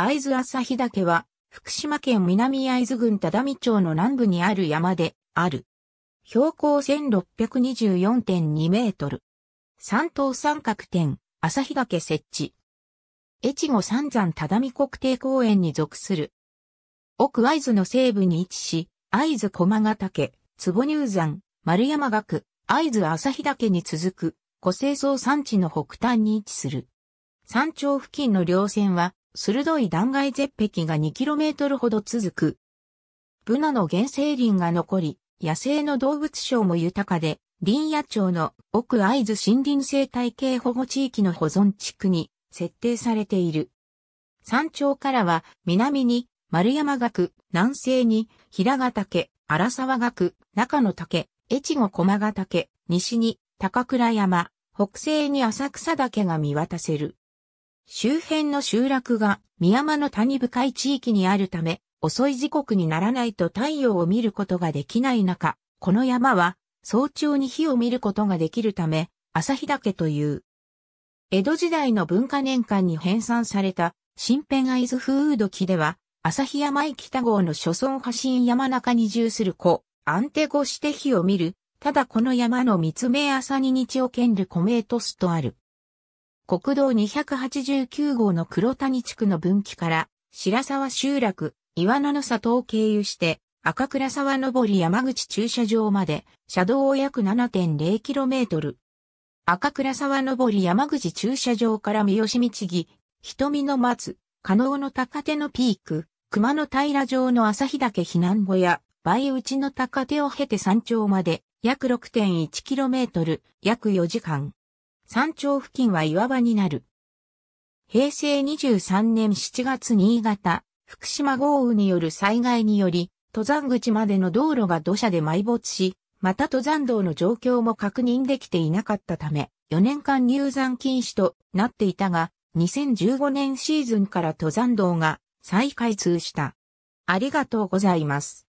会津朝日岳は、福島県南会津郡只見町の南部にある山で、ある。標高1624.2メートル。三島三角点、朝日岳設置。越後三山只見国定公園に属する。奥会津の西部に位置し、会津駒ヶ岳、坪入山、丸山岳、会津朝日岳に続く、古生草山地の北端に位置する。山頂付近の稜線は、鋭い断崖絶壁が 2km ほど続く。ブナの原生林が残り、野生の動物省も豊かで、林野町の奥会津森林生態系保護地域の保存地区に設定されている。山頂からは南に丸山岳、南西に平ヶ岳、荒沢岳、中野岳、越後駒ヶ岳、西に高倉山、北西に浅草岳が見渡せる。周辺の集落が宮間の谷深い地域にあるため、遅い時刻にならないと太陽を見ることができない中、この山は早朝に火を見ることができるため、朝日岳という。江戸時代の文化年間に編纂された新編合津風土記では、朝日山井北郷の諸村発信山中に住する子、アンテゴして火を見る、ただこの山の三つ目朝に日を兼る米とすとある。国道289号の黒谷地区の分岐から、白沢集落、岩名の里を経由して、赤倉沢上り山口駐車場まで、車道を約 7.0km。赤倉沢上り山口駐車場から三好道木、瞳の松、加納の高手のピーク、熊野平城の日岳避難小屋、倍内の高手を経て山頂まで、約 6.1km、約4時間。山頂付近は岩場になる。平成23年7月新潟、福島豪雨による災害により、登山口までの道路が土砂で埋没し、また登山道の状況も確認できていなかったため、4年間入山禁止となっていたが、2015年シーズンから登山道が再開通した。ありがとうございます。